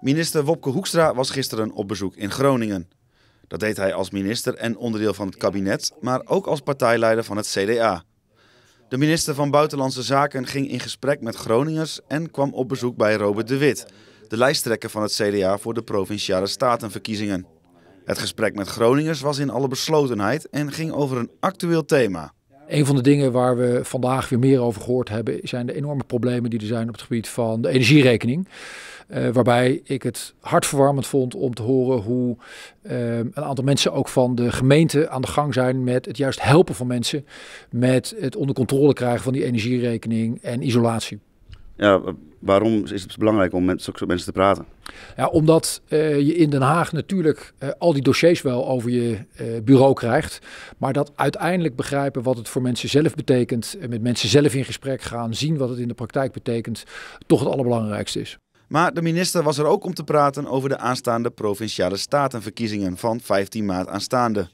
Minister Wopke Hoekstra was gisteren op bezoek in Groningen. Dat deed hij als minister en onderdeel van het kabinet, maar ook als partijleider van het CDA. De minister van Buitenlandse Zaken ging in gesprek met Groningers en kwam op bezoek bij Robert de Wit, de lijsttrekker van het CDA voor de provinciale statenverkiezingen. Het gesprek met Groningers was in alle beslotenheid en ging over een actueel thema. Een van de dingen waar we vandaag weer meer over gehoord hebben, zijn de enorme problemen die er zijn op het gebied van de energierekening. Eh, waarbij ik het hartverwarmend vond om te horen hoe ehm, een aantal mensen ook van de gemeente aan de gang zijn met het juist helpen van mensen met het onder controle krijgen van die energierekening en isolatie ja, waarom is het belangrijk om met zulke mensen te praten? Ja, omdat eh, je in Den Haag natuurlijk eh, al die dossiers wel over je eh, bureau krijgt. Maar dat uiteindelijk begrijpen wat het voor mensen zelf betekent. en met mensen zelf in gesprek gaan, zien wat het in de praktijk betekent. toch het allerbelangrijkste is. Maar de minister was er ook om te praten over de aanstaande provinciale statenverkiezingen van 15 maart aanstaande.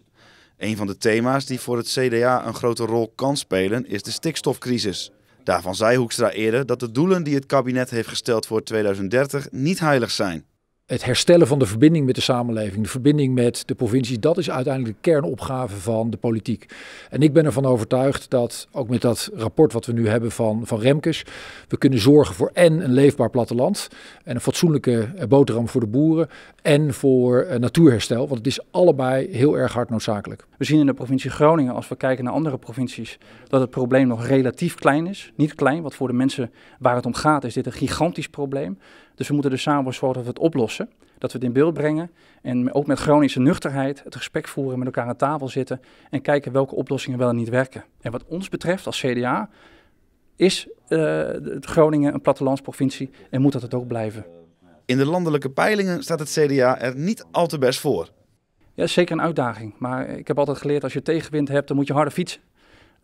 Een van de thema's die voor het CDA een grote rol kan spelen is de stikstofcrisis. Daarvan zei Hoekstra eerder dat de doelen die het kabinet heeft gesteld voor 2030 niet heilig zijn het herstellen van de verbinding met de samenleving, de verbinding met de provincie, dat is uiteindelijk de kernopgave van de politiek. En ik ben ervan overtuigd dat, ook met dat rapport wat we nu hebben van, van Remkes, we kunnen zorgen voor en een leefbaar platteland en een fatsoenlijke eh, boterham voor de boeren en voor eh, natuurherstel, want het is allebei heel erg hard noodzakelijk. We zien in de provincie Groningen, als we kijken naar andere provincies, dat het probleem nog relatief klein is. Niet klein, want voor de mensen waar het om gaat is dit een gigantisch probleem. Dus we moeten er samen voor zorgen dat we het oplossen. Dat we het in beeld brengen en ook met chronische nuchterheid het gesprek voeren, met elkaar aan tafel zitten en kijken welke oplossingen wel en niet werken. En wat ons betreft als CDA is eh, Groningen een plattelandsprovincie en moet dat het ook blijven. In de landelijke peilingen staat het CDA er niet al te best voor. Ja, zeker een uitdaging. Maar ik heb altijd geleerd, als je tegenwind hebt, dan moet je harder fietsen.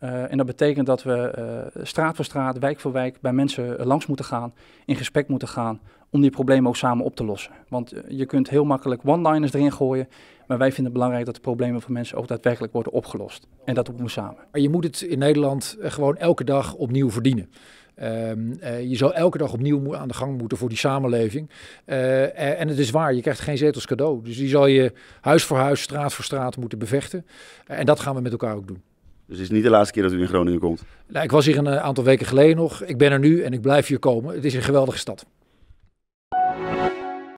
Eh, en dat betekent dat we eh, straat voor straat, wijk voor wijk bij mensen eh, langs moeten gaan, in gesprek moeten gaan om die problemen ook samen op te lossen. Want je kunt heel makkelijk one-liners erin gooien, maar wij vinden het belangrijk dat de problemen van mensen ook daadwerkelijk worden opgelost. En dat doen we samen. Maar je moet het in Nederland gewoon elke dag opnieuw verdienen. Ehm, je zou elke dag opnieuw aan de gang moeten voor die samenleving. en het is waar, je krijgt geen zetels cadeau. Dus die zal je huis voor huis, straat voor straat moeten bevechten. en dat gaan we met elkaar ook doen. Dus het is niet de laatste keer dat u in Groningen komt. Nou, ik was hier een eh, aantal weken geleden nog. Ik ben er nu en ik blijf hier komen. Het is een geweldige stad.